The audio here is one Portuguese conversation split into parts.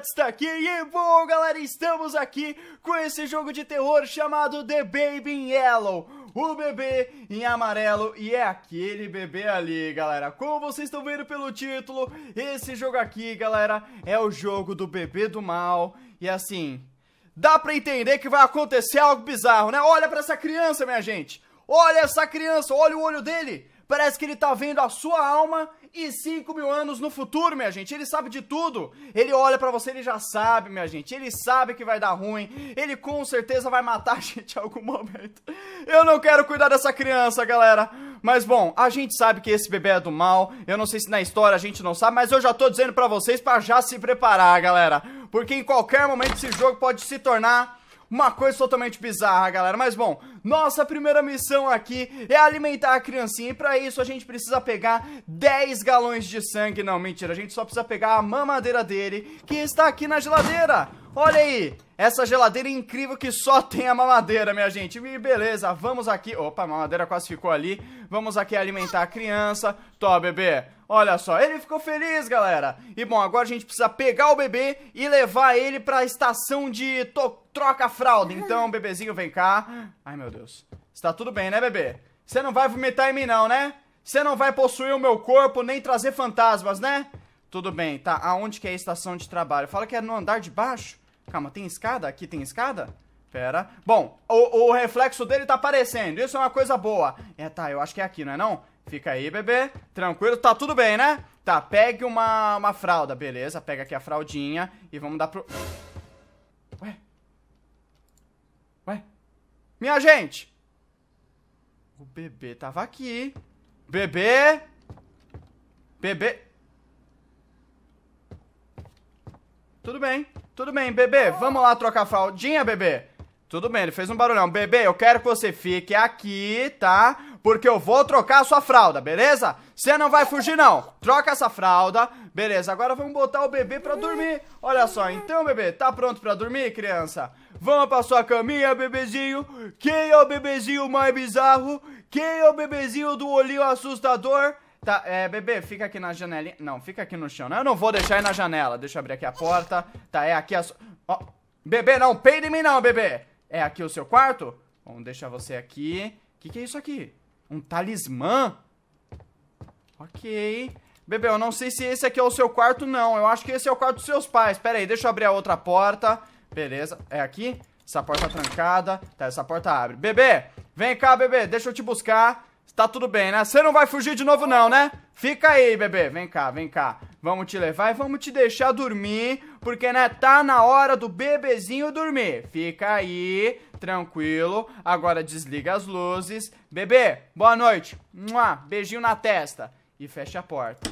Gats está aqui e bom galera, estamos aqui com esse jogo de terror chamado The Baby in Yellow o bebê em amarelo e é aquele bebê ali, galera. Como vocês estão vendo pelo título, esse jogo aqui, galera, é o jogo do bebê do mal. E assim, dá pra entender que vai acontecer algo bizarro, né? Olha pra essa criança, minha gente. Olha essa criança, olha o olho dele. Parece que ele tá vendo a sua alma e 5 mil anos no futuro, minha gente. Ele sabe de tudo. Ele olha para você, ele já sabe, minha gente. Ele sabe que vai dar ruim. Ele com certeza vai matar a gente em algum momento. Eu não quero cuidar dessa criança, galera. Mas bom, a gente sabe que esse bebê é do mal. Eu não sei se na história a gente não sabe, mas eu já tô dizendo para vocês para já se preparar, galera. Porque em qualquer momento esse jogo pode se tornar uma coisa totalmente bizarra, galera. Mas bom, nossa primeira missão aqui é alimentar a criancinha. E pra isso a gente precisa pegar 10 galões de sangue. Não, mentira, a gente só precisa pegar a mamadeira dele, que está aqui na geladeira. Olha aí, essa geladeira é incrível que só tem a mamadeira, minha gente. E beleza, vamos aqui... Opa, a mamadeira quase ficou ali. Vamos aqui alimentar a criança. Tô, bebê. Olha só, ele ficou feliz, galera. E bom, agora a gente precisa pegar o bebê e levar ele pra estação de troca fralda. Então, bebezinho, vem cá. Ai, meu Deus. Está tudo bem, né, bebê? Você não vai vomitar em mim, não, né? Você não vai possuir o meu corpo nem trazer fantasmas, né? Tudo bem, tá. Aonde que é a estação de trabalho? Fala que é no andar de baixo. Calma, tem escada? Aqui tem escada? Pera. Bom, o, o, reflexo dele tá aparecendo. Isso é uma coisa boa. É, tá, eu acho que é aqui, não é não? Fica aí, bebê. Tranquilo, tá tudo bem, né? Tá, pegue uma, uma fralda, beleza. Pega aqui a fraldinha e vamos dar pro... Ué? Ué? Minha gente! O bebê tava aqui. Bebê! Bebê... Tudo bem, tudo bem, bebê. Vamos lá trocar a fraldinha, bebê? Tudo bem, ele fez um barulhão. Bebê, eu quero que você fique aqui, tá? porque eu vou trocar a sua fralda, beleza? Você não vai fugir, não. Troca essa fralda. Beleza, agora vamos botar o bebê pra dormir. Olha só, então, bebê, tá pronto pra dormir, criança? Vamos pra sua caminha, bebezinho. Quem é o bebezinho mais bizarro? Quem é o bebezinho do olhinho assustador? Tá, é, bebê, fica aqui na janelinha. Não, fica aqui no chão. né? eu não vou deixar ir na janela. Deixa eu abrir aqui a porta. Tá, é aqui a. So... bebê, não, peide em mim não, bebê. É aqui o seu quarto? Vamos deixar você aqui. O que, que é isso aqui? Um talismã? Ok. Bebê, eu não sei se esse aqui é o seu quarto, não. Eu acho que esse é o quarto dos seus pais. Pera aí, deixa eu abrir a outra porta. Beleza, é aqui. Essa porta tá trancada. Tá, essa porta abre. Bebê, vem cá, bebê. Deixa eu te buscar. Tá tudo bem, né? Você não vai fugir de novo, não, né? Fica aí, bebê. Vem cá, vem cá. Vamos te levar e vamos te deixar dormir. Porque, né, tá na hora do bebezinho dormir. Fica aí. Tranquilo. Agora desliga as luzes. Bebê, boa noite. Mua, beijinho na testa. E fecha a porta.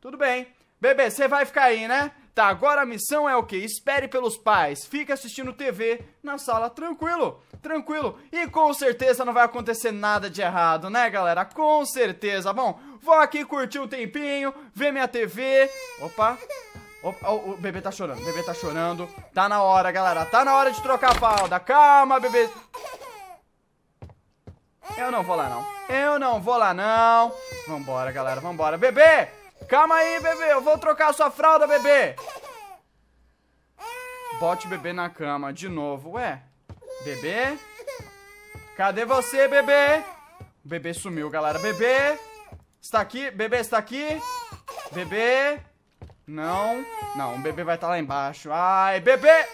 Tudo bem. Bebê, você vai ficar aí, né? Tá, agora a missão é o quê? Espere pelos pais. Fica assistindo TV na sala, tranquilo, tranquilo. E com certeza não vai acontecer nada de errado, né, galera? Com certeza. Bom, vou aqui curtir um tempinho, ver minha TV. Opa, Opa, o bebê tá chorando, o bebê tá chorando. Tá na hora, galera. Tá na hora de trocar a falda. Calma, bebê. Eu não vou lá, não. Eu não vou lá, não. Vambora, galera, vambora. Bebê! Calma aí, bebê. Eu vou trocar a sua fralda, bebê. Bote o bebê na cama de novo. Ué, bebê? Cadê você, bebê? O bebê sumiu, galera. Bebê! Está aqui? Bebê está aqui? Bebê! Não, não, o bebê vai estar tá lá embaixo. Ai, bebê!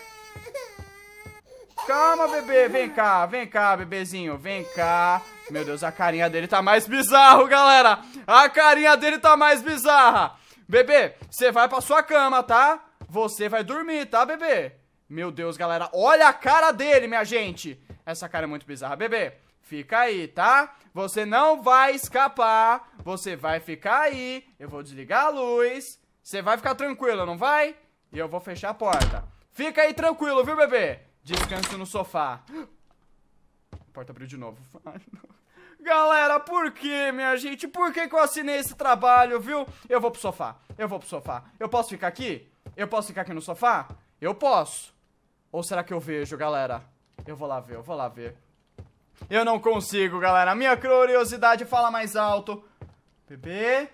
Calma, bebê, vem cá, vem cá, bebezinho, vem cá. Meu Deus, a carinha dele tá mais bizarro, galera. A carinha dele tá mais bizarra. Bebê, você vai pra sua cama, tá? Você vai dormir, tá, bebê? Meu Deus, galera, olha a cara dele, minha gente. Essa cara é muito bizarra. Bebê, fica aí, tá? Você não vai escapar, você vai ficar aí. Eu vou desligar a luz. Você vai ficar tranquilo, não vai? E eu vou fechar a porta. Fica aí tranquilo, viu, bebê? Descanse no sofá. A porta abriu de novo. Ai, Galera, por que, minha gente? Por que, que eu assinei esse trabalho, viu? Eu vou pro sofá. Eu vou pro sofá. Eu posso ficar aqui? Eu posso ficar aqui no sofá? Eu posso. Ou será que eu vejo, galera? Eu vou lá ver, eu vou lá ver. Eu não consigo, galera. A minha curiosidade fala mais alto. Bebê...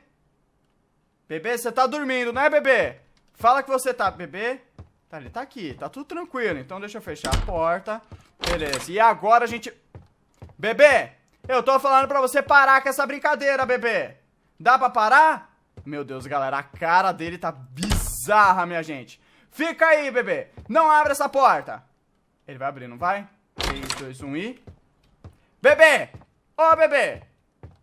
Bebê, você tá dormindo, né, bebê? Fala que você tá, bebê. Tá, ele tá aqui, tá tudo tranquilo. Então deixa eu fechar a porta. Beleza, e agora a gente... Bebê, eu tô falando pra você parar com essa brincadeira, bebê. Dá pra parar? Meu Deus, galera, a cara dele tá bizarra, minha gente. Fica aí, bebê. Não abre essa porta. Ele vai abrir, não vai? 3, 2, 1 e... Bebê! Ô, oh, bebê!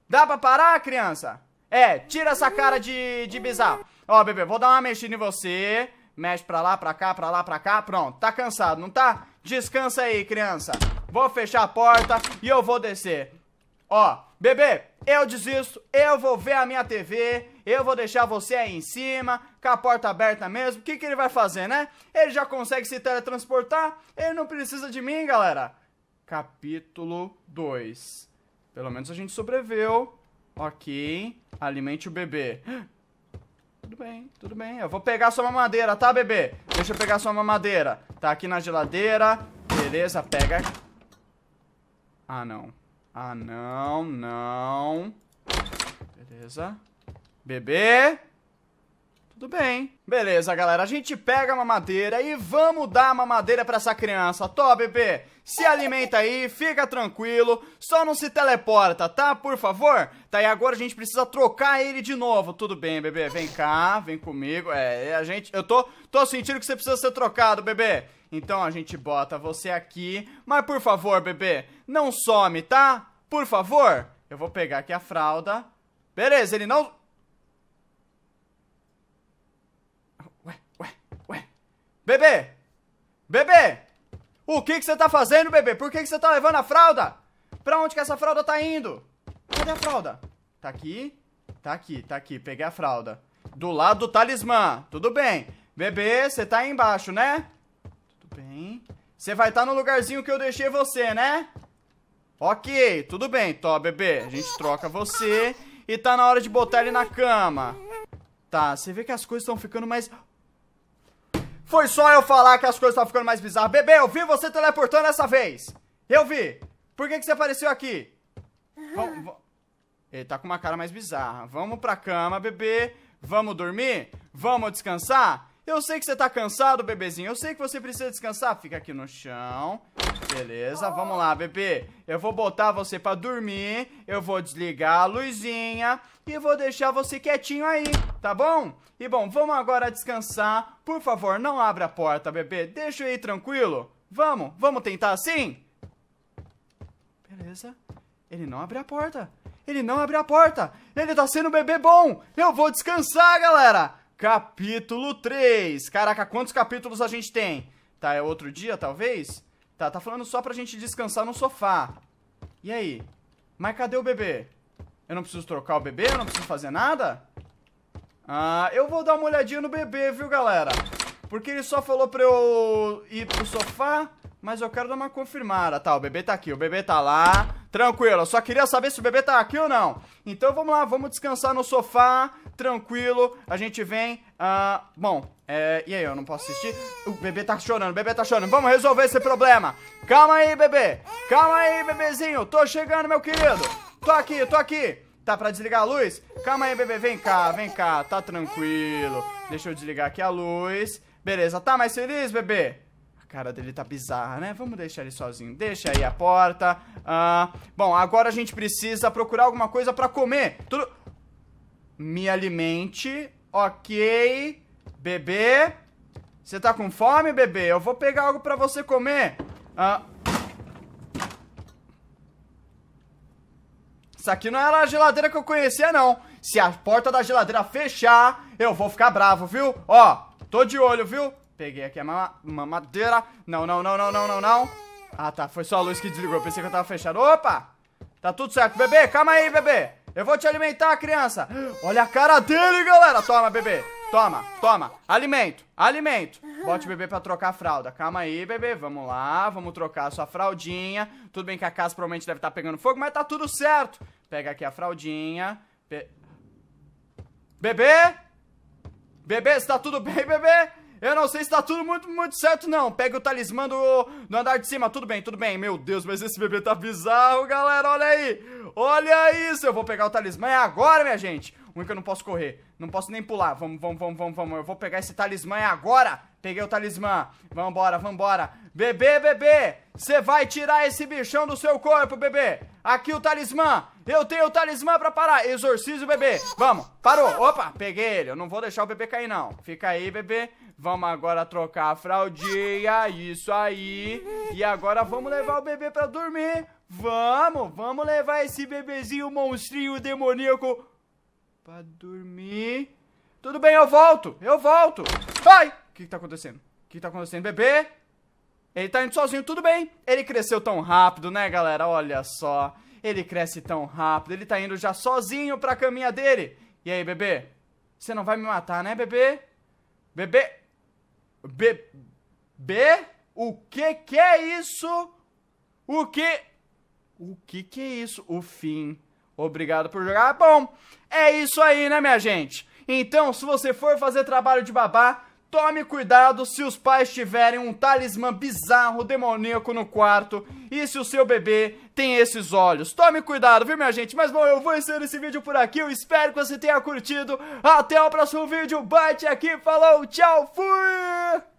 Dá pra parar, criança? É, tira essa cara de, de bizarro. Ó, bebê, vou dar uma mexida em você. Mexe pra lá, pra cá, pra lá, pra cá. Pronto, tá cansado, não tá? Descansa aí, criança. Vou fechar a porta e eu vou descer. Ó, bebê, eu desisto, eu vou ver a minha TV, eu vou deixar você aí em cima, com a porta aberta mesmo. O que, que ele vai fazer, né? Ele já consegue se teletransportar, ele não precisa de mim, galera. Capítulo 2. Pelo menos a gente sobreviveu. Ok. Alimente o bebê. Tudo bem, tudo bem. Eu vou pegar sua mamadeira, tá, bebê? Deixa eu pegar sua mamadeira. Tá aqui na geladeira. Beleza, pega. Ah, não. Ah, não, não. Beleza. Bebê! Tudo bem. Beleza, galera. A gente pega a mamadeira e vamos dar a mamadeira pra essa criança. Tô, tá, bebê. Se alimenta aí, fica tranquilo. Só não se teleporta, tá? Por favor. Tá, e agora a gente precisa trocar ele de novo. Tudo bem, bebê. Vem cá, vem comigo. É, a gente... Eu tô, tô sentindo que você precisa ser trocado, bebê. Então a gente bota você aqui. Mas por favor, bebê, não some, tá? Por favor. Eu vou pegar aqui a fralda. Beleza, ele não... Bebê! Bebê! O que que você tá fazendo, bebê? Por que que você tá levando a fralda? Pra onde que essa fralda tá indo? Cadê a fralda? Tá aqui. Tá aqui, tá aqui. Peguei a fralda. Do lado do talismã. Tudo bem. Bebê, você tá aí embaixo, né? Tudo bem. Você vai estar tá no lugarzinho que eu deixei você, né? Ok, tudo bem, Tó, bebê. A gente troca você e tá na hora de botar ele na cama. Tá, você vê que as coisas estão ficando mais... Foi só eu falar que as coisas estão ficando mais bizarras. Bebê, eu vi você teleportando essa vez. Eu vi. Por que, que você apareceu aqui? Ah. Ele tá com uma cara mais bizarra. Vamos pra cama, bebê. Vamos dormir? Vamos descansar? Eu sei que você tá cansado, bebezinho. Eu sei que você precisa descansar. Fica aqui no chão. Beleza, vamos lá, bebê. Eu vou botar você pra dormir, eu vou desligar a luzinha e vou deixar você quietinho aí, tá bom? E bom, vamos agora descansar. Por favor, não abra a porta, bebê. Deixa eu ir tranquilo. Vamos, vamos tentar assim? Beleza. Ele não abre a porta. Ele não abre a porta. Ele tá sendo um bebê bom. Eu vou descansar, galera. Capítulo 3. Caraca, quantos capítulos a gente tem? Tá, é outro dia, talvez? Tá, tá falando só pra gente descansar no sofá. E aí? Mas cadê o bebê? Eu não preciso trocar o bebê? Eu não preciso fazer nada? Ah, eu vou dar uma olhadinha no bebê, viu, galera? Porque ele só falou pra eu ir pro sofá, mas eu quero dar uma confirmada. Tá, o bebê tá aqui, o bebê tá lá. Tranquilo, eu só queria saber se o bebê tá aqui ou não. Então vamos lá, vamos descansar no sofá, tranquilo. A gente vem, ah, bom, é, e aí, eu não posso assistir? O bebê tá chorando, o bebê tá chorando. Vamos resolver esse problema. Calma aí, bebê. Calma aí, bebezinho. Tô chegando, meu querido. Tô aqui, tô aqui. Tá pra desligar a luz? Calma aí, bebê. Vem cá, vem cá. Tá tranquilo. Deixa eu desligar aqui a luz. Beleza, tá mais feliz, bebê? A cara dele tá bizarra, né? Vamos deixar ele sozinho. Deixa aí a porta. Ah, bom, agora a gente precisa procurar alguma coisa pra comer. Tudo... Me alimente Ok. Bebê. Você tá com fome, bebê? Eu vou pegar algo pra você comer. Ah. Isso aqui não era a geladeira que eu conhecia, não. Se a porta da geladeira fechar, eu vou ficar bravo, viu? Ó, tô de olho, viu? Peguei aqui a mama mamadeira. Não, não, não, não, não, não, não. Ah, tá. Foi só a luz que desligou. Pensei que eu tava fechado. Opa! Tá tudo certo. Bebê, calma aí, bebê. Eu vou te alimentar, criança. Olha a cara dele, galera. Toma, bebê. Toma, toma. Alimento, alimento. Bote o bebê pra trocar a fralda. Calma aí, bebê. Vamos lá, vamos trocar a sua fraldinha. Tudo bem que a casa provavelmente deve estar tá pegando fogo, mas tá tudo certo. Pega aqui a fraldinha. Be... Bebê? Bebê, está tudo bem, bebê? Eu não sei se tá tudo muito, muito certo, não. Pega o talismã do, do andar de cima. Tudo bem, tudo bem. Meu Deus, mas esse bebê tá bizarro, galera. Olha aí. Olha isso. Eu vou pegar o talismã é agora, minha gente. O único que eu não posso correr. Não posso nem pular. Vamos, vamos, vamos, vamos, Eu vou pegar esse talismã é agora. Peguei o talismã. Vambora, vambora. Bebê, bebê, você vai tirar esse bichão do seu corpo, bebê. Aqui o talismã. Eu tenho o talismã pra parar. Exorcizo, bebê. Vamos, parou. Opa, peguei ele. Eu não vou deixar o bebê cair, não. Fica aí, bebê. Vamos agora trocar a fraldinha. Isso aí. E agora vamos levar o bebê pra dormir. Vamos, vamos levar esse bebezinho monstrinho demoníaco pra dormir. Tudo bem, eu volto. Eu volto. Vai que, que tá acontecendo? O que, que tá acontecendo? Bebê? Ele tá indo sozinho, tudo bem. Ele cresceu tão rápido, né, galera? Olha só. Ele cresce tão rápido. Ele tá indo já sozinho pra caminha dele. E aí, bebê? Você não vai me matar, né, bebê? Bebê? Bebê? O que que é isso? O que... O que que é isso? O fim. Obrigado por jogar. Bom, é isso aí, né, minha gente? Então, se você for fazer trabalho de babá, Tome cuidado se os pais tiverem um talismã bizarro, demoníaco no quarto e se o seu bebê tem esses olhos. Tome cuidado, viu minha gente? Mas bom, eu vou encerrando esse vídeo por aqui. Eu espero que você tenha curtido. Até o próximo vídeo. Bate aqui, falou, tchau, fui!